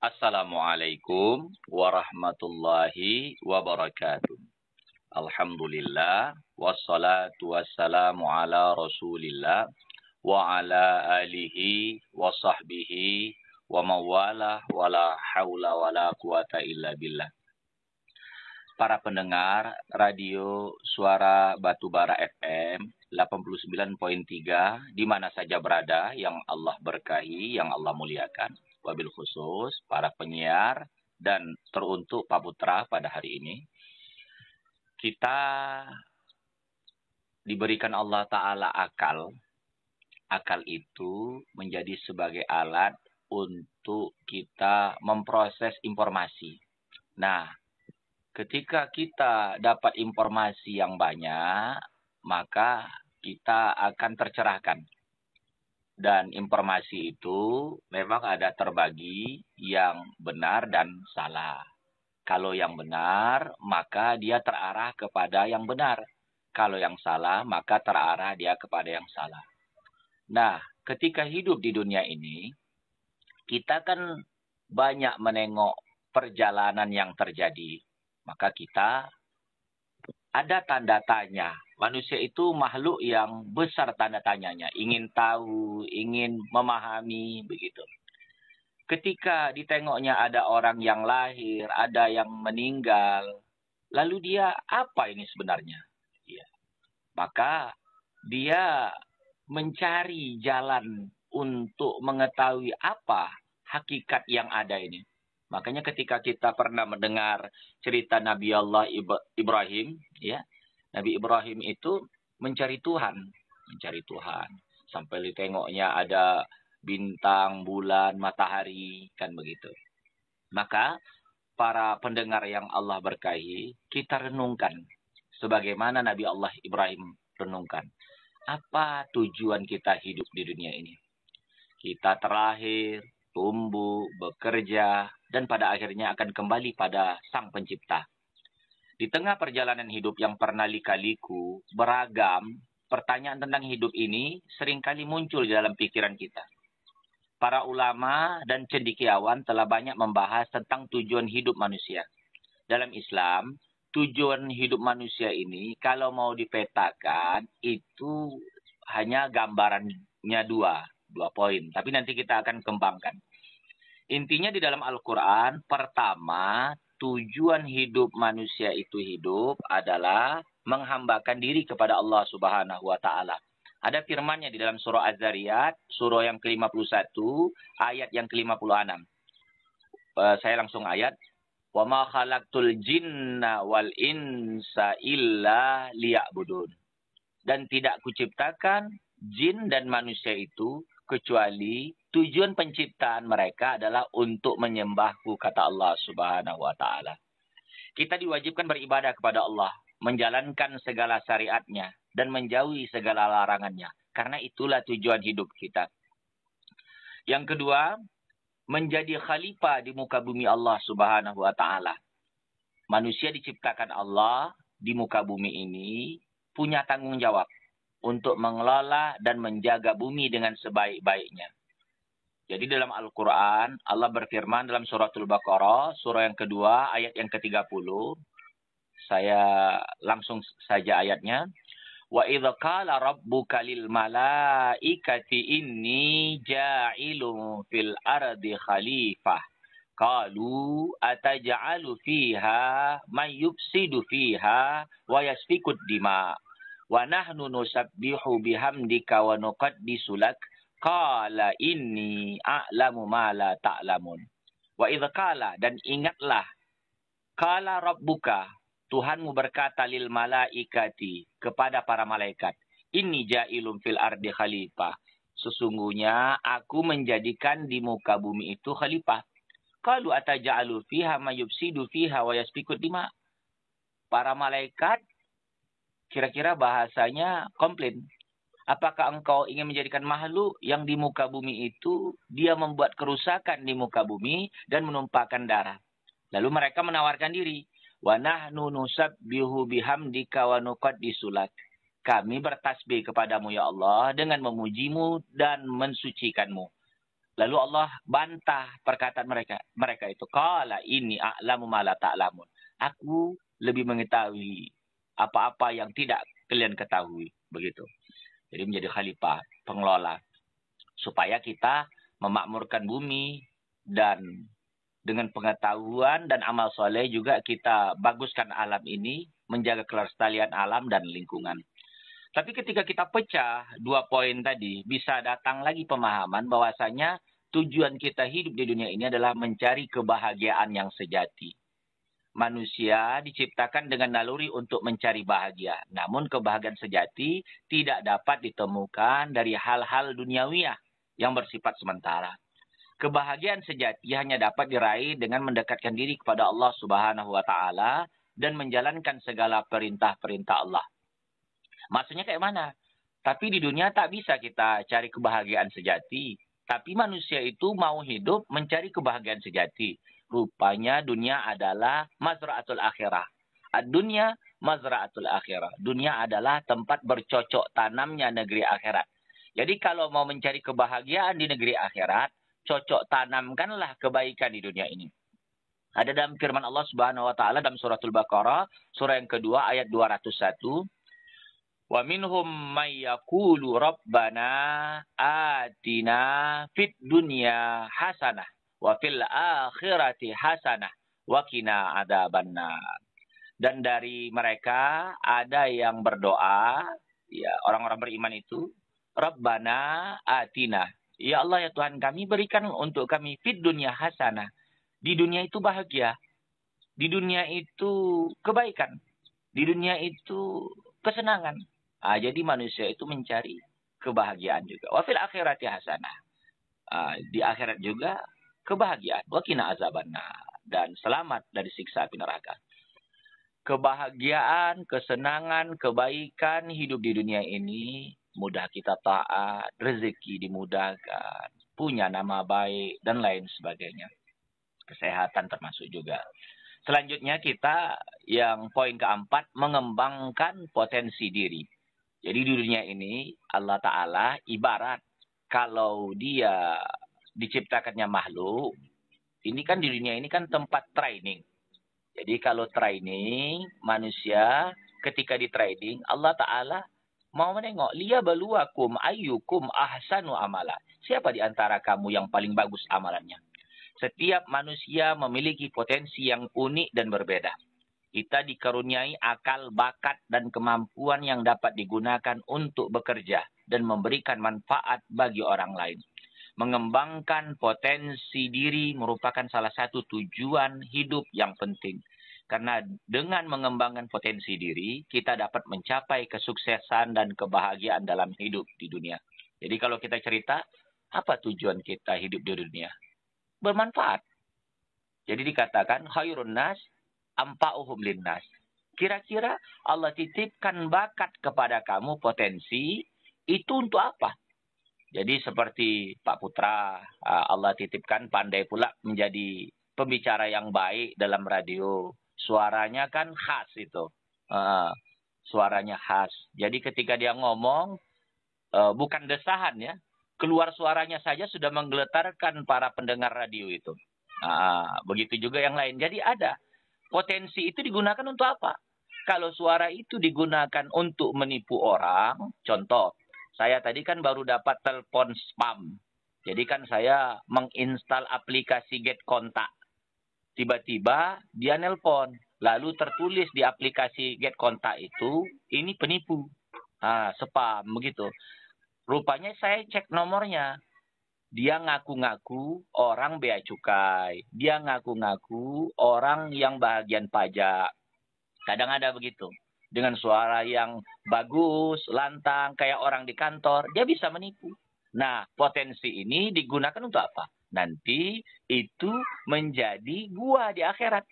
Assalamualaikum warahmatullahi wabarakatuh. Alhamdulillah wassalatu wassalamu ala Rasulillah wa ala alihi wa sahbihi wa mawala wala haula la quwata illa billah. Para pendengar radio Suara Batubara FM 89.3 di mana saja berada yang Allah berkahi, yang Allah muliakan wabil khusus para penyiar dan teruntuk Pak Putra pada hari ini. Kita diberikan Allah Ta'ala akal. Akal itu menjadi sebagai alat untuk kita memproses informasi. Nah, ketika kita dapat informasi yang banyak, maka kita akan tercerahkan dan informasi itu memang ada terbagi yang benar dan salah. Kalau yang benar, maka dia terarah kepada yang benar. Kalau yang salah, maka terarah dia kepada yang salah. Nah, ketika hidup di dunia ini, kita kan banyak menengok perjalanan yang terjadi. Maka kita ada tanda tanya. Manusia itu makhluk yang besar tanda tanyanya, ingin tahu, ingin memahami, begitu. Ketika ditengoknya ada orang yang lahir, ada yang meninggal, lalu dia apa ini sebenarnya? Ya. Maka dia mencari jalan untuk mengetahui apa hakikat yang ada ini. Makanya ketika kita pernah mendengar cerita Nabi Allah Ibrahim, ya, Nabi Ibrahim itu mencari Tuhan, mencari Tuhan. Sampai ditengoknya ada bintang, bulan, matahari, kan begitu. Maka para pendengar yang Allah berkahi, kita renungkan sebagaimana Nabi Allah Ibrahim renungkan. Apa tujuan kita hidup di dunia ini? Kita terlahir, tumbuh, bekerja, dan pada akhirnya akan kembali pada Sang Pencipta. Di tengah perjalanan hidup yang pernah lika-liku, beragam, pertanyaan tentang hidup ini seringkali muncul di dalam pikiran kita. Para ulama dan cendikiawan telah banyak membahas tentang tujuan hidup manusia. Dalam Islam, tujuan hidup manusia ini kalau mau dipetakan itu hanya gambarannya dua dua poin. Tapi nanti kita akan kembangkan. Intinya di dalam Al-Quran, pertama tujuan hidup manusia itu hidup adalah menghambakan diri kepada Allah Subhanahu wa taala. Ada firmannya di dalam surah Az-Zariyat, surah yang ke-51, ayat yang ke-56. Uh, saya langsung ayat. Wa خَلَقْتُ الْجِنَّ وَالْإِنْسَ إِلَّا insa Dan tidak kuciptakan jin dan manusia itu kecuali tujuan penciptaan mereka adalah untuk menyembahku kata Allah Subhanahu wa taala. Kita diwajibkan beribadah kepada Allah, menjalankan segala syariatnya dan menjauhi segala larangannya karena itulah tujuan hidup kita. Yang kedua, menjadi khalifah di muka bumi Allah Subhanahu wa taala. Manusia diciptakan Allah di muka bumi ini punya tanggung jawab untuk mengelola dan menjaga bumi dengan sebaik-baiknya. Jadi dalam Al-Quran, Allah berfirman dalam suratul Baqarah, surah yang kedua, ayat yang ke-30. Saya langsung saja ayatnya. Wa idha kala rabbuka lil malaikati inni ja'ilun fil ardi khalifah. kalu ataj'alu fiha man yufsidu fiha wa yasfikud dima' wa nahnu nusabbihu bihamdika wa nuqaddisu lak qala inni a'lamu ma la ta'lamun wa idza qala dan ingatlah qala rabbuka Tuhanmu berkata lil malaikati kepada para malaikat inni ja'ilum fil ardi khalifah sesungguhnya aku menjadikan di muka bumi itu khalifah qalu ataj'alu fiha mayufsidu fiha wa yasfiku dima para malaikat kira-kira bahasanya komplain. Apakah engkau ingin menjadikan makhluk yang di muka bumi itu dia membuat kerusakan di muka bumi dan menumpahkan darah? Lalu mereka menawarkan diri, wanah nunusab bihu di kawanukat di sulat. Kami bertasbih kepadamu ya Allah dengan memujimu dan mensucikanmu. Lalu Allah bantah perkataan mereka. Mereka itu qala ini a'lamu malah tak Aku lebih mengetahui apa-apa yang tidak kalian ketahui begitu. Jadi menjadi khalifah, pengelola supaya kita memakmurkan bumi dan dengan pengetahuan dan amal soleh juga kita baguskan alam ini, menjaga kelestarian alam dan lingkungan. Tapi ketika kita pecah dua poin tadi, bisa datang lagi pemahaman bahwasanya tujuan kita hidup di dunia ini adalah mencari kebahagiaan yang sejati manusia diciptakan dengan naluri untuk mencari bahagia. Namun kebahagiaan sejati tidak dapat ditemukan dari hal-hal duniawiah yang bersifat sementara. Kebahagiaan sejati hanya dapat diraih dengan mendekatkan diri kepada Allah Subhanahu wa taala dan menjalankan segala perintah-perintah Allah. Maksudnya kayak mana? Tapi di dunia tak bisa kita cari kebahagiaan sejati. Tapi manusia itu mau hidup mencari kebahagiaan sejati rupanya dunia adalah mazraatul akhirah. Dunia mazraatul akhirah. Dunia adalah tempat bercocok tanamnya negeri akhirat. Jadi kalau mau mencari kebahagiaan di negeri akhirat, cocok tanamkanlah kebaikan di dunia ini. Ada dalam firman Allah Subhanahu wa taala dalam suratul Baqarah, surah yang kedua ayat 201. Wa minhum may yaqulu rabbana atina fid dunya hasanah wa fil akhirati hasanah wa qina adzabannar. Dan dari mereka ada yang berdoa, ya orang-orang beriman itu, Rabbana atina. Ya Allah ya Tuhan kami berikan untuk kami fit dunia hasanah. Di dunia itu bahagia. Di dunia itu kebaikan. Di dunia itu kesenangan. Ah, jadi manusia itu mencari kebahagiaan juga. Wafil ya hasanah. Ah, di akhirat juga kebahagiaan wakina azabana dan selamat dari siksa api neraka. Kebahagiaan, kesenangan, kebaikan hidup di dunia ini mudah kita taat, rezeki dimudahkan, punya nama baik dan lain sebagainya. Kesehatan termasuk juga. Selanjutnya kita yang poin keempat mengembangkan potensi diri. Jadi di dunia ini Allah Ta'ala ibarat kalau dia diciptakannya makhluk, ini kan di dunia ini kan tempat training. Jadi kalau training manusia ketika di training Allah Taala mau menengok liya baluakum ayyukum ahsanu amala. Siapa di antara kamu yang paling bagus amalannya? Setiap manusia memiliki potensi yang unik dan berbeda. Kita dikaruniai akal, bakat, dan kemampuan yang dapat digunakan untuk bekerja dan memberikan manfaat bagi orang lain mengembangkan potensi diri merupakan salah satu tujuan hidup yang penting. Karena dengan mengembangkan potensi diri, kita dapat mencapai kesuksesan dan kebahagiaan dalam hidup di dunia. Jadi kalau kita cerita, apa tujuan kita hidup di dunia? Bermanfaat. Jadi dikatakan, khairun nas, ampa'uhum linnas. Kira-kira Allah titipkan bakat kepada kamu potensi, itu untuk apa? Jadi seperti Pak Putra, uh, Allah titipkan pandai pula menjadi pembicara yang baik dalam radio. Suaranya kan khas itu. Uh, suaranya khas. Jadi ketika dia ngomong, uh, bukan desahan ya. Keluar suaranya saja sudah menggeletarkan para pendengar radio itu. begitu juga yang lain. Jadi ada. Potensi itu digunakan untuk apa? Kalau suara itu digunakan untuk menipu orang, contoh saya tadi kan baru dapat telepon spam. Jadi kan saya menginstal aplikasi Get Kontak. Tiba-tiba dia nelpon. Lalu tertulis di aplikasi Get Kontak itu, ini penipu. Ah, spam begitu. Rupanya saya cek nomornya. Dia ngaku-ngaku orang bea cukai. Dia ngaku-ngaku orang yang bagian pajak. Kadang ada begitu dengan suara yang bagus, lantang, kayak orang di kantor, dia bisa menipu. Nah, potensi ini digunakan untuk apa? Nanti itu menjadi gua di akhirat.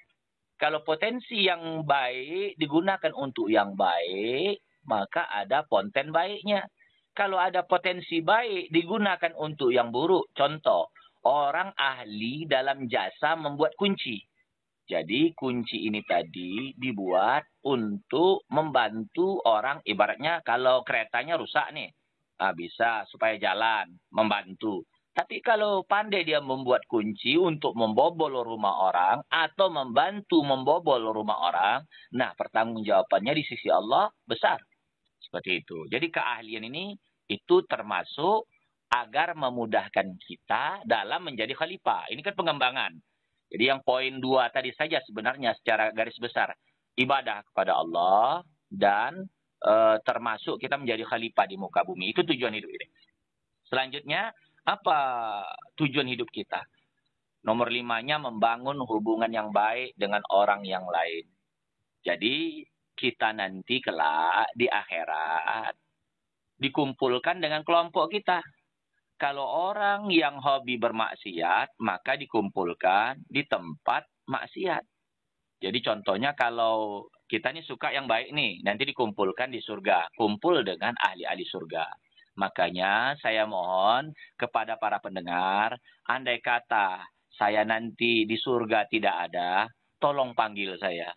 Kalau potensi yang baik digunakan untuk yang baik, maka ada konten baiknya. Kalau ada potensi baik digunakan untuk yang buruk, contoh orang ahli dalam jasa membuat kunci. Jadi kunci ini tadi dibuat untuk membantu orang ibaratnya kalau keretanya rusak nih. Nah, bisa supaya jalan, membantu. Tapi kalau pandai dia membuat kunci untuk membobol rumah orang atau membantu membobol rumah orang, nah pertanggungjawabannya di sisi Allah besar. Seperti itu. Jadi keahlian ini itu termasuk agar memudahkan kita dalam menjadi khalifah. Ini kan pengembangan. Jadi yang poin dua tadi saja sebenarnya secara garis besar ibadah kepada Allah dan e, termasuk kita menjadi khalifah di muka bumi itu tujuan hidup ini. Selanjutnya apa tujuan hidup kita? Nomor limanya membangun hubungan yang baik dengan orang yang lain. Jadi kita nanti kelak di akhirat dikumpulkan dengan kelompok kita kalau orang yang hobi bermaksiat, maka dikumpulkan di tempat maksiat. Jadi contohnya kalau kita nih suka yang baik nih, nanti dikumpulkan di surga, kumpul dengan ahli-ahli surga. Makanya saya mohon kepada para pendengar, andai kata saya nanti di surga tidak ada, tolong panggil saya.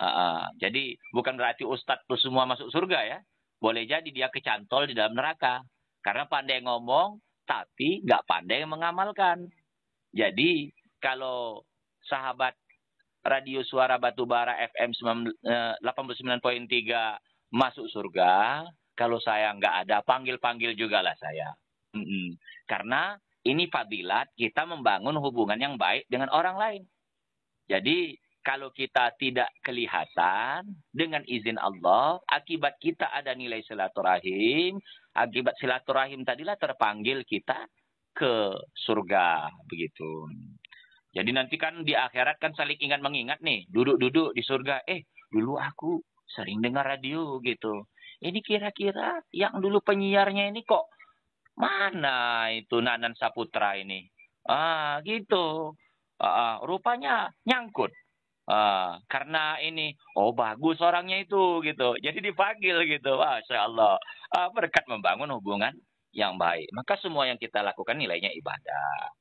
Uh, uh, jadi bukan berarti ustadz tuh semua masuk surga ya. Boleh jadi dia kecantol di dalam neraka. Karena pandai ngomong, tapi nggak pandai mengamalkan. Jadi kalau sahabat radio suara Batubara FM 89.3 eh, masuk surga, kalau saya nggak ada panggil-panggil juga lah saya. Mm -mm. Karena ini fadilat kita membangun hubungan yang baik dengan orang lain. Jadi kalau kita tidak kelihatan dengan izin Allah, akibat kita ada nilai silaturahim, akibat silaturahim tadilah terpanggil kita ke surga begitu. Jadi nanti kan di akhirat kan saling ingat mengingat nih, duduk-duduk di surga, eh dulu aku sering dengar radio gitu. Ini kira-kira yang dulu penyiarnya ini kok mana itu Nanan Saputra ini? Ah gitu. Uh, rupanya nyangkut Uh, karena ini, oh bagus orangnya itu gitu. Jadi dipanggil gitu, masya Allah. Uh, berkat membangun hubungan yang baik. Maka semua yang kita lakukan nilainya ibadah.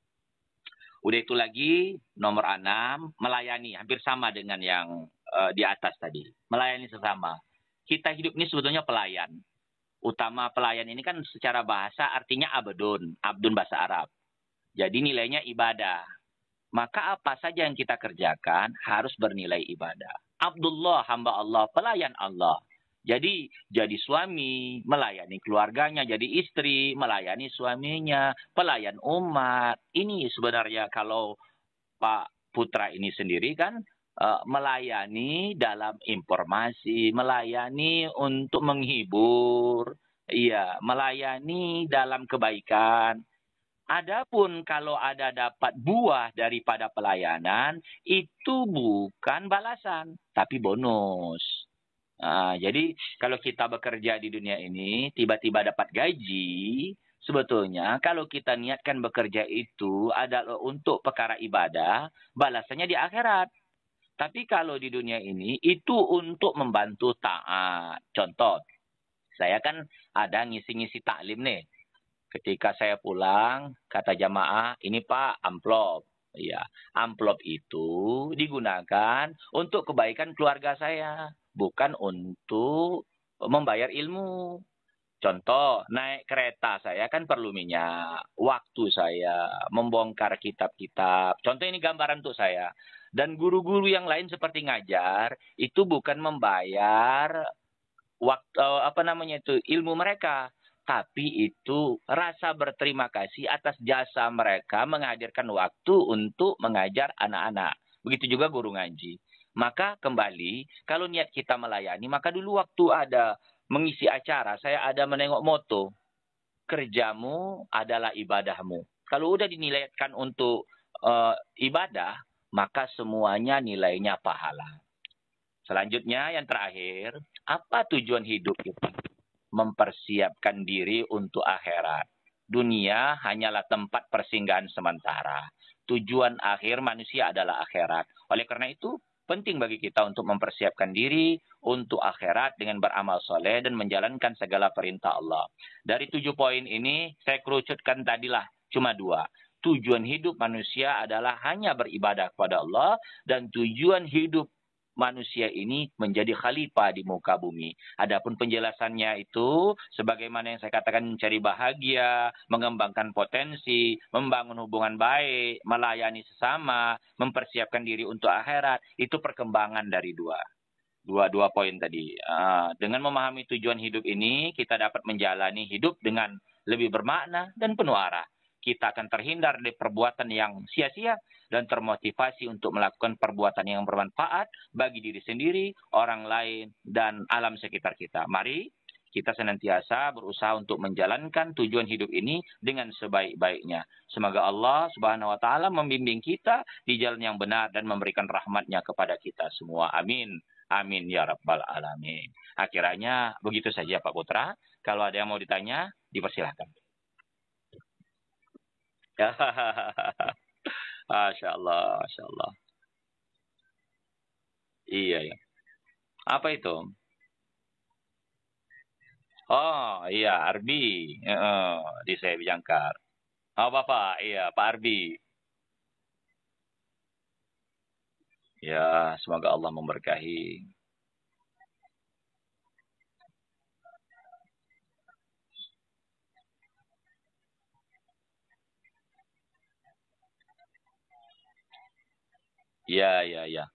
Udah itu lagi nomor enam melayani hampir sama dengan yang uh, di atas tadi. Melayani sesama. Kita hidup ini sebetulnya pelayan. Utama pelayan ini kan secara bahasa artinya abdun, abdun bahasa Arab. Jadi nilainya ibadah maka apa saja yang kita kerjakan harus bernilai ibadah. Abdullah hamba Allah, pelayan Allah. Jadi jadi suami, melayani keluarganya, jadi istri, melayani suaminya, pelayan umat. Ini sebenarnya kalau Pak Putra ini sendiri kan eh, melayani dalam informasi, melayani untuk menghibur, iya, melayani dalam kebaikan. Adapun kalau ada dapat buah daripada pelayanan, itu bukan balasan, tapi bonus. Nah, jadi kalau kita bekerja di dunia ini, tiba-tiba dapat gaji, sebetulnya kalau kita niatkan bekerja itu adalah untuk perkara ibadah, balasannya di akhirat. Tapi kalau di dunia ini, itu untuk membantu taat. Contoh, saya kan ada ngisi-ngisi taklim nih Ketika saya pulang, kata jamaah, ini Pak amplop. Ya, amplop itu digunakan untuk kebaikan keluarga saya, bukan untuk membayar ilmu. Contoh, naik kereta saya kan perlu minyak. Waktu saya membongkar kitab-kitab. Contoh ini gambaran untuk saya. Dan guru-guru yang lain seperti ngajar, itu bukan membayar waktu eh, apa namanya itu ilmu mereka, tapi itu rasa berterima kasih atas jasa mereka menghadirkan waktu untuk mengajar anak-anak. Begitu juga guru ngaji. Maka kembali, kalau niat kita melayani, maka dulu waktu ada mengisi acara, saya ada menengok moto. Kerjamu adalah ibadahmu. Kalau udah dinilaikan untuk uh, ibadah, maka semuanya nilainya pahala. Selanjutnya yang terakhir, apa tujuan hidup kita? mempersiapkan diri untuk akhirat. Dunia hanyalah tempat persinggahan sementara. Tujuan akhir manusia adalah akhirat. Oleh karena itu, penting bagi kita untuk mempersiapkan diri untuk akhirat dengan beramal soleh dan menjalankan segala perintah Allah. Dari tujuh poin ini, saya kerucutkan tadilah cuma dua. Tujuan hidup manusia adalah hanya beribadah kepada Allah dan tujuan hidup manusia ini menjadi khalifah di muka bumi. Adapun penjelasannya itu sebagaimana yang saya katakan mencari bahagia, mengembangkan potensi, membangun hubungan baik, melayani sesama, mempersiapkan diri untuk akhirat, itu perkembangan dari dua dua dua poin tadi. Ah, dengan memahami tujuan hidup ini, kita dapat menjalani hidup dengan lebih bermakna dan penuh arah kita akan terhindar dari perbuatan yang sia-sia dan termotivasi untuk melakukan perbuatan yang bermanfaat bagi diri sendiri, orang lain, dan alam sekitar kita. Mari kita senantiasa berusaha untuk menjalankan tujuan hidup ini dengan sebaik-baiknya. Semoga Allah Subhanahu wa taala membimbing kita di jalan yang benar dan memberikan rahmatnya kepada kita semua. Amin. Amin ya rabbal alamin. Akhirnya begitu saja Pak Putra. Kalau ada yang mau ditanya, dipersilahkan. Masya Allah, Masya Allah. Iya ya. Apa itu? Oh iya, Arbi. Uh, di saya bijangkar. Oh Bapak, iya Pak Arbi. Ya, semoga Allah memberkahi. Ya, ya, ya.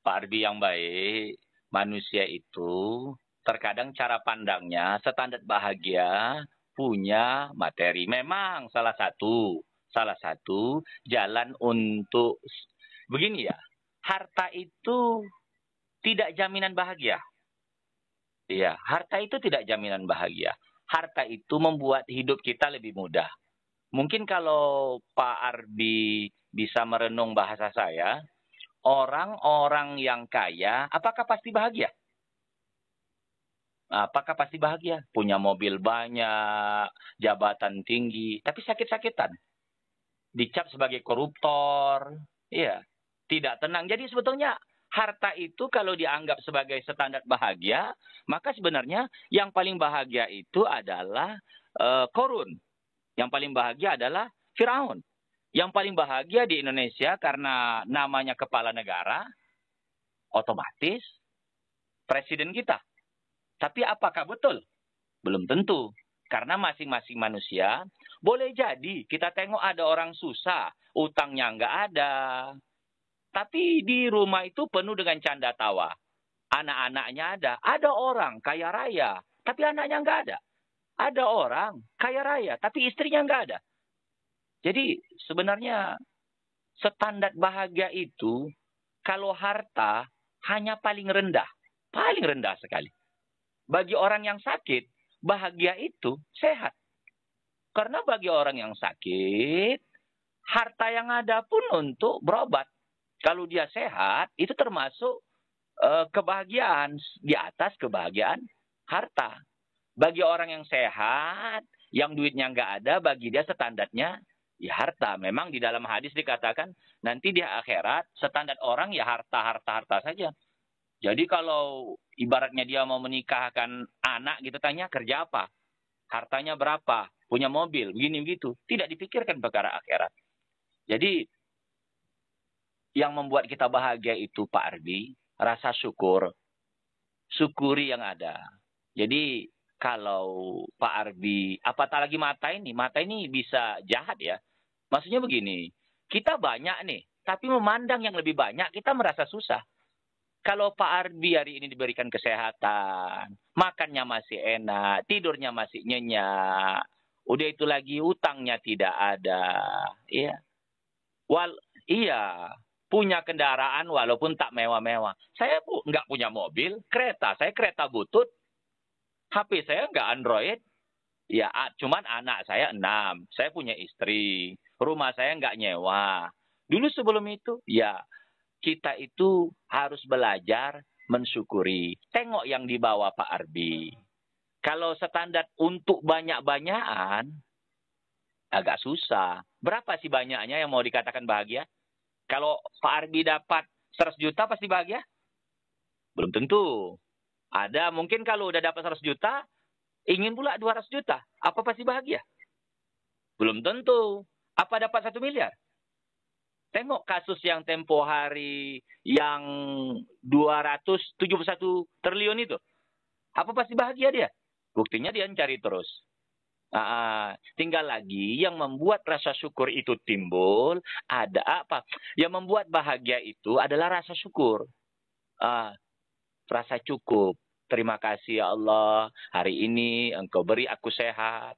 Pak Arbi yang baik, manusia itu terkadang cara pandangnya standar bahagia punya materi. Memang salah satu, salah satu jalan untuk begini ya. Harta itu tidak jaminan bahagia. Iya, harta itu tidak jaminan bahagia. Harta itu membuat hidup kita lebih mudah. Mungkin kalau Pak Arbi bisa merenung bahasa saya, orang-orang yang kaya, apakah pasti bahagia? Apakah pasti bahagia? Punya mobil banyak, jabatan tinggi, tapi sakit-sakitan. Dicap sebagai koruptor, iya, tidak tenang. Jadi sebetulnya harta itu kalau dianggap sebagai standar bahagia, maka sebenarnya yang paling bahagia itu adalah uh, korun. Yang paling bahagia adalah Firaun. Yang paling bahagia di Indonesia karena namanya kepala negara, otomatis presiden kita. Tapi apakah betul? Belum tentu. Karena masing-masing manusia boleh jadi kita tengok ada orang susah, utangnya nggak ada. Tapi di rumah itu penuh dengan canda tawa. Anak-anaknya ada. Ada orang kaya raya, tapi anaknya nggak ada. Ada orang kaya raya, tapi istrinya nggak ada. Jadi sebenarnya standar bahagia itu kalau harta hanya paling rendah, paling rendah sekali. Bagi orang yang sakit, bahagia itu sehat. Karena bagi orang yang sakit, harta yang ada pun untuk berobat. Kalau dia sehat, itu termasuk uh, kebahagiaan di atas kebahagiaan harta. Bagi orang yang sehat, yang duitnya nggak ada, bagi dia standarnya ya harta. Memang di dalam hadis dikatakan nanti di akhirat standar orang ya harta, harta, harta saja. Jadi kalau ibaratnya dia mau menikahkan anak gitu tanya kerja apa? Hartanya berapa? Punya mobil, begini begitu. Tidak dipikirkan perkara akhirat. Jadi yang membuat kita bahagia itu Pak Ardi, rasa syukur. Syukuri yang ada. Jadi kalau Pak Ardi, apatah lagi mata ini, mata ini bisa jahat ya. Maksudnya begini, kita banyak nih, tapi memandang yang lebih banyak kita merasa susah. Kalau Pak Arbi hari ini diberikan kesehatan, makannya masih enak, tidurnya masih nyenyak, udah itu lagi utangnya tidak ada, iya, Wal, iya, punya kendaraan walaupun tak mewah-mewah. Saya bu, nggak punya mobil, kereta, saya kereta butut, HP saya nggak Android, Ya, cuman anak saya enam, saya punya istri, rumah saya nggak nyewa. Dulu sebelum itu, ya kita itu harus belajar mensyukuri. Tengok yang dibawa Pak Arbi. Kalau standar untuk banyak-banyakan, agak susah. Berapa sih banyaknya yang mau dikatakan bahagia? Kalau Pak Arbi dapat 100 juta pasti bahagia? Belum tentu. Ada mungkin kalau udah dapat 100 juta, Ingin pula 200 juta. Apa pasti bahagia? Belum tentu. Apa dapat satu miliar? Tengok kasus yang tempo hari yang 271 triliun itu. Apa pasti bahagia dia? Buktinya dia mencari terus. Uh, tinggal lagi yang membuat rasa syukur itu timbul ada apa? Yang membuat bahagia itu adalah rasa syukur, uh, rasa cukup, Terima kasih ya Allah, hari ini engkau beri aku sehat.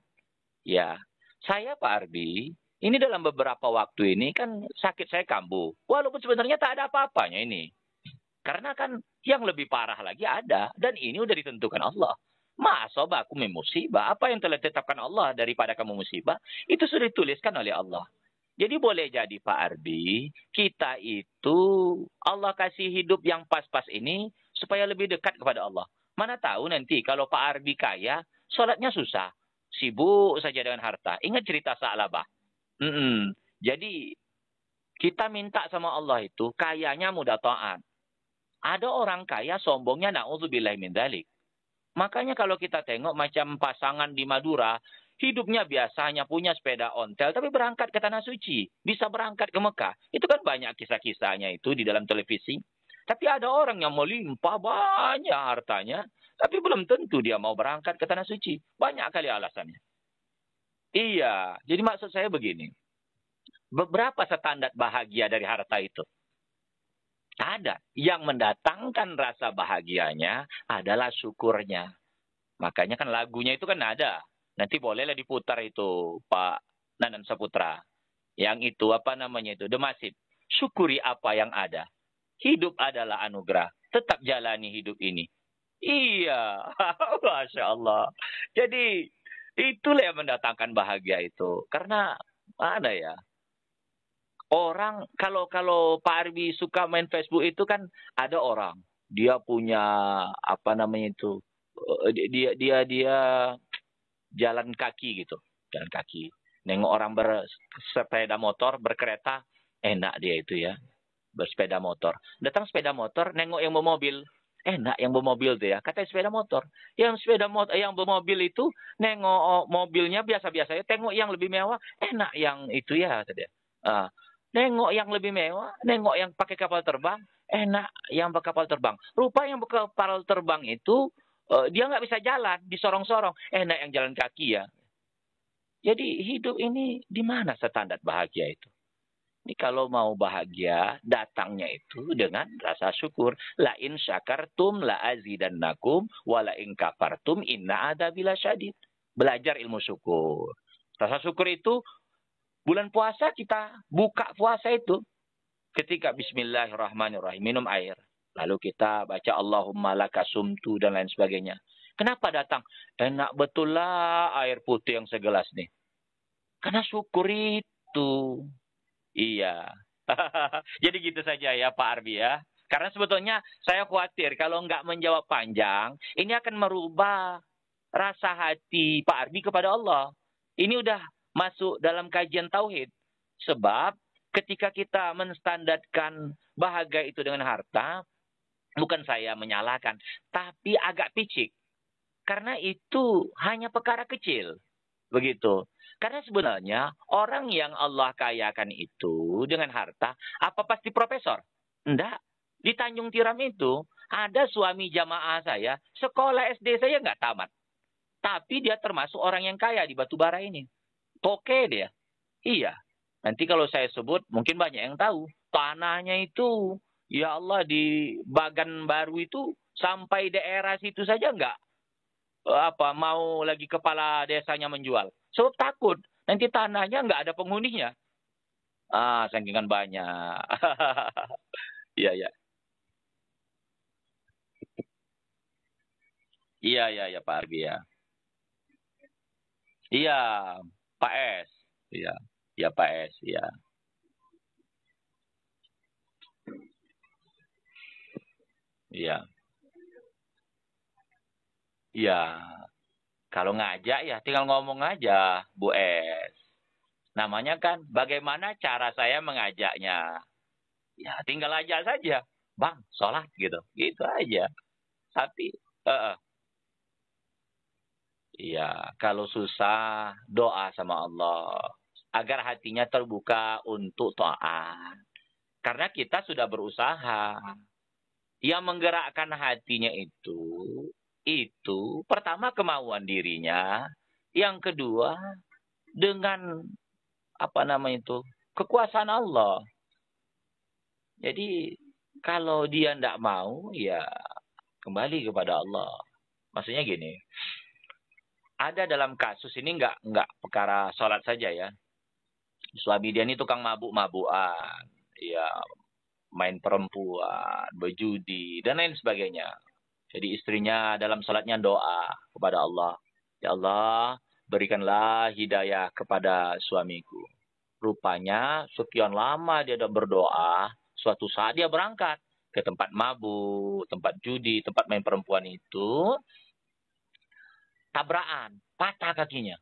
Ya, saya Pak Ardi, ini dalam beberapa waktu ini kan sakit saya kambuh. Walaupun sebenarnya tak ada apa-apanya ini. Karena kan yang lebih parah lagi ada. Dan ini udah ditentukan Allah. Masa aku memusibah? Apa yang telah ditetapkan Allah daripada kamu musibah? Itu sudah dituliskan oleh Allah. Jadi boleh jadi Pak Ardi, kita itu Allah kasih hidup yang pas-pas ini supaya lebih dekat kepada Allah. Mana tahu nanti kalau Pak Arbi kaya, sholatnya susah. Sibuk saja dengan harta. Ingat cerita Sa'labah. Mm -mm. Jadi, kita minta sama Allah itu, kayanya mudah taat. Ada orang kaya sombongnya na'udzubillah min dalik. Makanya kalau kita tengok macam pasangan di Madura, hidupnya biasanya punya sepeda ontel, tapi berangkat ke Tanah Suci. Bisa berangkat ke Mekah. Itu kan banyak kisah-kisahnya itu di dalam televisi. Tapi ada orang yang melimpah banyak hartanya, tapi belum tentu dia mau berangkat ke tanah suci. Banyak kali alasannya. Iya, jadi maksud saya begini. Beberapa standar bahagia dari harta itu? Ada. Yang mendatangkan rasa bahagianya adalah syukurnya. Makanya kan lagunya itu kan ada. Nanti bolehlah diputar itu Pak Nanan Saputra. Yang itu apa namanya itu? Demasif. Syukuri apa yang ada. Hidup adalah anugerah. Tetap jalani hidup ini. Iya, masya Allah. Jadi itulah yang mendatangkan bahagia itu. Karena mana ya? Orang kalau kalau Pak Arbi suka main Facebook itu kan ada orang dia punya apa namanya itu eh, dia dia dia jalan kaki gitu jalan kaki nengok orang bersepeda motor berkereta enak dia itu ya bersepeda motor. Datang sepeda motor, nengok yang bawa mobil. Enak eh, yang bawa mobil tuh ya. Katanya sepeda motor. Yang sepeda motor, eh, yang bawa mobil itu nengok oh, mobilnya biasa-biasa ya. Tengok yang lebih mewah, enak eh, yang itu ya tadi. Uh, ah, nengok yang lebih mewah, nengok yang pakai kapal terbang, enak yang pakai kapal terbang. Rupa yang pakai kapal terbang itu uh, dia nggak bisa jalan, disorong-sorong. Enak yang jalan kaki ya. Jadi hidup ini di mana standar bahagia itu? Ini kalau mau bahagia, datangnya itu dengan rasa syukur. La in syakartum la azidannakum wa la in kafartum inna adabila syadid. Belajar ilmu syukur. Rasa syukur itu bulan puasa kita buka puasa itu ketika bismillahirrahmanirrahim minum air. Lalu kita baca Allahumma laka sumtu dan lain sebagainya. Kenapa datang? Enak betul lah air putih yang segelas nih. Karena syukur itu. Iya. Jadi gitu saja ya Pak Arbi ya. Karena sebetulnya saya khawatir kalau nggak menjawab panjang, ini akan merubah rasa hati Pak Arbi kepada Allah. Ini udah masuk dalam kajian tauhid. Sebab ketika kita menstandarkan bahagia itu dengan harta, bukan saya menyalahkan, tapi agak picik. Karena itu hanya perkara kecil. Begitu. Karena sebenarnya orang yang Allah kayakan itu dengan harta, apa pasti profesor? Enggak. Di Tanjung Tiram itu ada suami jamaah saya, sekolah SD saya nggak tamat. Tapi dia termasuk orang yang kaya di Batubara ini. Toke dia. Iya. Nanti kalau saya sebut mungkin banyak yang tahu. Tanahnya itu, ya Allah di Bagan Baru itu sampai daerah situ saja enggak apa mau lagi kepala desanya menjual. So takut nanti tanahnya nggak ada penghuninya. Ah, sangkingan banyak. Iya, iya. Iya, iya, iya Pak Arbi ya. Iya, Pak S. Iya, iya Pak S, iya. Iya. Iya. Kalau ngajak ya tinggal ngomong aja, Bu Es. Namanya kan bagaimana cara saya mengajaknya. Ya tinggal ajak saja. Bang, sholat gitu. Gitu aja. Tapi, uh, uh. Iya, kalau susah doa sama Allah agar hatinya terbuka untuk taat. Karena kita sudah berusaha. Yang menggerakkan hatinya itu itu pertama kemauan dirinya, yang kedua dengan apa nama itu kekuasaan Allah. Jadi kalau dia tidak mau ya kembali kepada Allah. Maksudnya gini, ada dalam kasus ini nggak nggak perkara sholat saja ya. Suami dia ini tukang mabuk mabuan ya main perempuan, berjudi dan lain sebagainya. Jadi istrinya dalam salatnya doa kepada Allah. Ya Allah, berikanlah hidayah kepada suamiku. Rupanya sekian lama dia ada berdoa, suatu saat dia berangkat ke tempat mabuk, tempat judi, tempat main perempuan itu. Tabrakan, patah kakinya.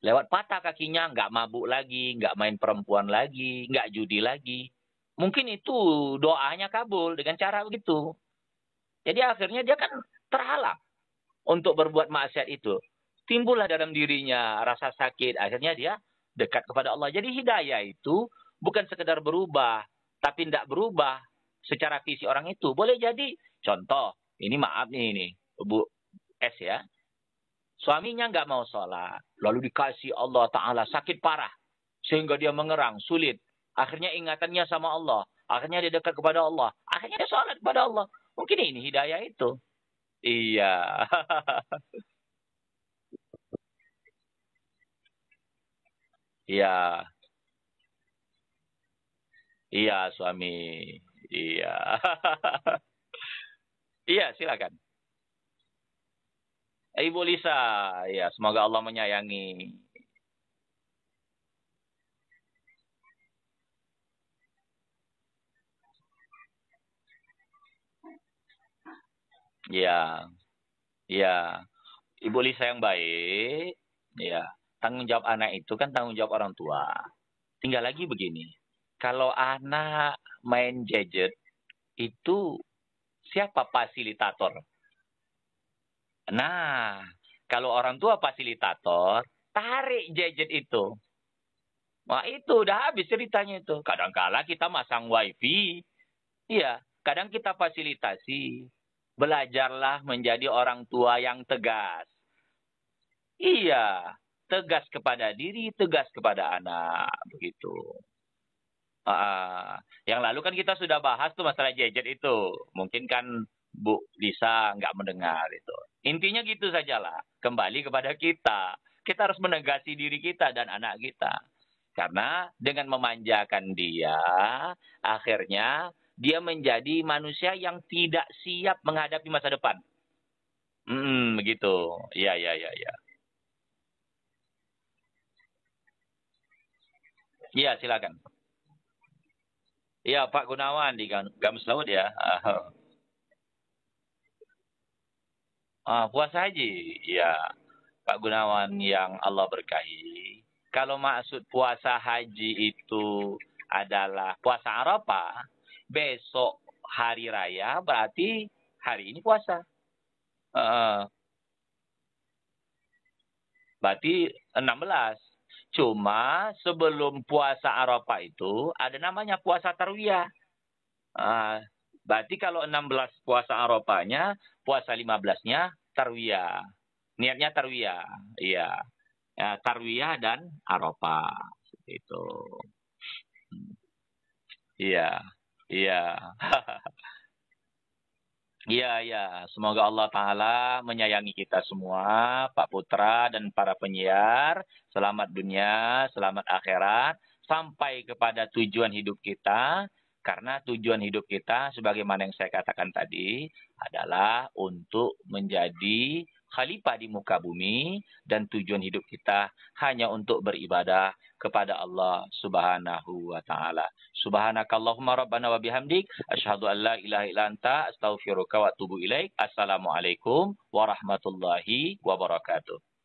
Lewat patah kakinya, nggak mabuk lagi, nggak main perempuan lagi, nggak judi lagi. Mungkin itu doanya kabul dengan cara begitu jadi akhirnya dia kan terhalang untuk berbuat maksiat itu. Timbullah dalam dirinya rasa sakit. Akhirnya dia dekat kepada Allah. Jadi hidayah itu bukan sekedar berubah, tapi tidak berubah secara visi orang itu. Boleh jadi, contoh, ini maaf nih, ini, Bu S ya. Suaminya nggak mau sholat, lalu dikasih Allah Ta'ala sakit parah. Sehingga dia mengerang, sulit. Akhirnya ingatannya sama Allah. Akhirnya dia dekat kepada Allah. Akhirnya dia sholat kepada Allah. Mungkin ini hidayah itu. Iya. Iya. Iya, suami. Iya. iya, silakan. Ibu Lisa, ya semoga Allah menyayangi Iya. Iya. Ibu Lisa yang baik, ya. Tanggung jawab anak itu kan tanggung jawab orang tua. Tinggal lagi begini. Kalau anak main gadget itu siapa fasilitator? Nah, kalau orang tua fasilitator, tarik gadget itu. Wah itu udah habis ceritanya itu. Kadang-kala kita masang wifi. Iya. Kadang kita fasilitasi belajarlah menjadi orang tua yang tegas. Iya, tegas kepada diri, tegas kepada anak, begitu. Uh, yang lalu kan kita sudah bahas tuh masalah jejet itu. Mungkin kan Bu Lisa nggak mendengar itu. Intinya gitu sajalah. Kembali kepada kita. Kita harus menegasi diri kita dan anak kita. Karena dengan memanjakan dia, akhirnya dia menjadi manusia yang tidak siap menghadapi masa depan. Hmm, begitu. Ya, ya, ya, ya. Ya, silakan. Ya, Pak Gunawan di Gamus Laut ya. Ah, puasa haji. Ya, Pak Gunawan yang Allah berkahi. Kalau maksud puasa haji itu adalah puasa Arafah, besok hari raya berarti hari ini puasa. Uh, berarti 16. Cuma sebelum puasa Arafah itu ada namanya puasa tarwiyah. Uh, berarti kalau 16 puasa Arafahnya, puasa 15-nya tarwiyah. Niatnya tarwiyah. Iya. Ya, tarwiyah dan Arafah. Itu. Hmm. Iya. Iya. Iya, iya. Semoga Allah Ta'ala menyayangi kita semua, Pak Putra dan para penyiar. Selamat dunia, selamat akhirat. Sampai kepada tujuan hidup kita. Karena tujuan hidup kita, sebagaimana yang saya katakan tadi, adalah untuk menjadi khalifah di muka bumi dan tujuan hidup kita hanya untuk beribadah kepada Allah Subhanahu wa taala. Subhanakallahumma rabbana wa bihamdik asyhadu an la ilaha illa anta astaghfiruka wa atubu ilaik. Assalamualaikum warahmatullahi wabarakatuh.